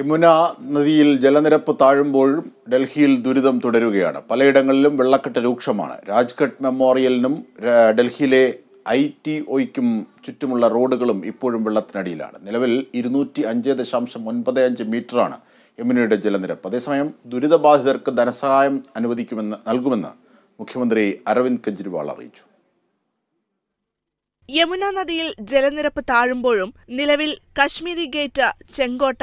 യമുന നദിയിൽ ജലനിരപ്പ് താഴുമ്പോഴും ഡൽഹിയിൽ ദുരിതം തുടരുകയാണ് പലയിടങ്ങളിലും വെള്ളക്കെട്ട് രൂക്ഷമാണ് രാജ്ഘട്ട് മെമ്മോറിയലിനും ഡൽഹിയിലെ ഐ ടി ഒയ്ക്കും ചുറ്റുമുള്ള റോഡുകളും ഇപ്പോഴും വെള്ളത്തിനടിയിലാണ് നിലവിൽ ഇരുന്നൂറ്റി അഞ്ച് ദശാംശം ഒൻപത് അഞ്ച് മീറ്ററാണ് യമുനയുടെ ജലനിരപ്പ് അതേസമയം ദുരിതബാധിതർക്ക് ധനസഹായം അനുവദിക്കുമെന്ന് നൽകുമെന്ന് മുഖ്യമന്ത്രി അരവിന്ദ് കെജ്രിവാൾ അറിയിച്ചു യമുന നദിയിൽ ജലനിരപ്പ് താഴുമ്പോഴും നിലവിൽ കശ്മീരി ഗേറ്റ് ചെങ്കോട്ട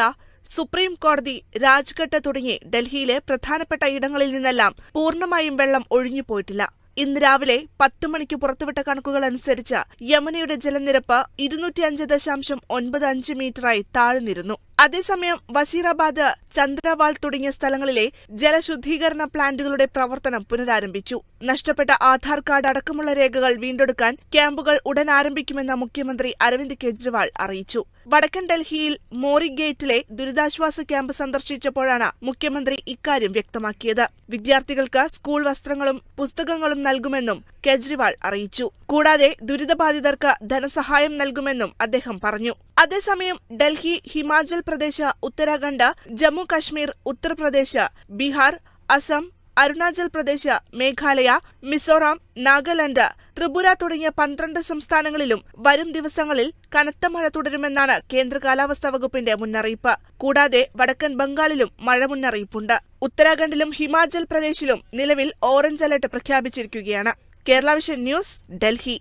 സുപ്രീം കോടതി രാജ്ഘട്ട് തുടങ്ങി ഡൽഹിയിലെ പ്രധാനപ്പെട്ട ഇടങ്ങളിൽ നിന്നെല്ലാം പൂർണ്ണമായും വെള്ളം ഒഴിഞ്ഞുപോയിട്ടില്ല ഇന്ന് രാവിലെ പത്ത് മണിക്ക് പുറത്തുവിട്ട കണക്കുകൾ അനുസരിച്ച് യമനയുടെ ജലനിരപ്പ് ഇരുന്നൂറ്റിയഞ്ച് ദശാംശം ഒൻപത് അഞ്ച് മീറ്ററായി താഴ്ന്നിരുന്നു അതേസമയം വസീറാബാദ് ചന്ദ്രവാൾ തുടങ്ങിയ സ്ഥലങ്ങളിലെ ജലശുദ്ധീകരണ പ്ലാന്റുകളുടെ പ്രവർത്തനം പുനരാരംഭിച്ചു നഷ്ടപ്പെട്ട ആധാർ കാർഡ് അടക്കമുള്ള രേഖകൾ വീണ്ടെടുക്കാൻ ക്യാമ്പുകൾ ഉടൻ ആരംഭിക്കുമെന്ന് മുഖ്യമന്ത്രി അരവിന്ദ് കെജ്രിവാൾ അറിയിച്ചു വടക്കൻ ഡൽഹിയിൽ മോറി ഗേറ്റിലെ ദുരിതാശ്വാസ ക്യാമ്പ് സന്ദർശിച്ചപ്പോഴാണ് മുഖ്യമന്ത്രി ഇക്കാര്യം വ്യക്തമാക്കിയത് വിദ്യാർത്ഥികൾക്ക് സ്കൂൾ വസ്ത്രങ്ങളും പുസ്തകങ്ങളും നൽകുമെന്നും കെജ്രിവാൾ അറിയിച്ചു കൂടാതെ ദുരിതബാധിതർക്ക് ധനസഹായം നൽകുമെന്നും അദ്ദേഹം പറഞ്ഞു അതേസമയം ഡൽഹി ഹിമാചൽ പ്രദേശ് ഉത്തരാഖണ്ഡ് ജമ്മു കശ്മീർ ഉത്തർപ്രദേശ് ബീഹാർ അസം അരുണാചൽ പ്രദേശ് മേഘാലയ മിസോറാം നാഗാലാന്റ് ത്രിപുര തുടങ്ങിയ പന്ത്രണ്ട് സംസ്ഥാനങ്ങളിലും വരും ദിവസങ്ങളിൽ കനത്ത മഴ തുടരുമെന്നാണ് കേന്ദ്ര കാലാവസ്ഥാ വകുപ്പിന്റെ മുന്നറിയിപ്പ് കൂടാതെ വടക്കൻ ബംഗാളിലും മഴ മുന്നറിയിപ്പുണ്ട് ഉത്തരാഖണ്ഡിലും ഹിമാചൽ പ്രദേശിലും നിലവിൽ ഓറഞ്ച് അലർട്ട് പ്രഖ്യാപിച്ചിരിക്കുകയാണ് കേരള വിഷൻ ന്യൂസ് ഡൽഹി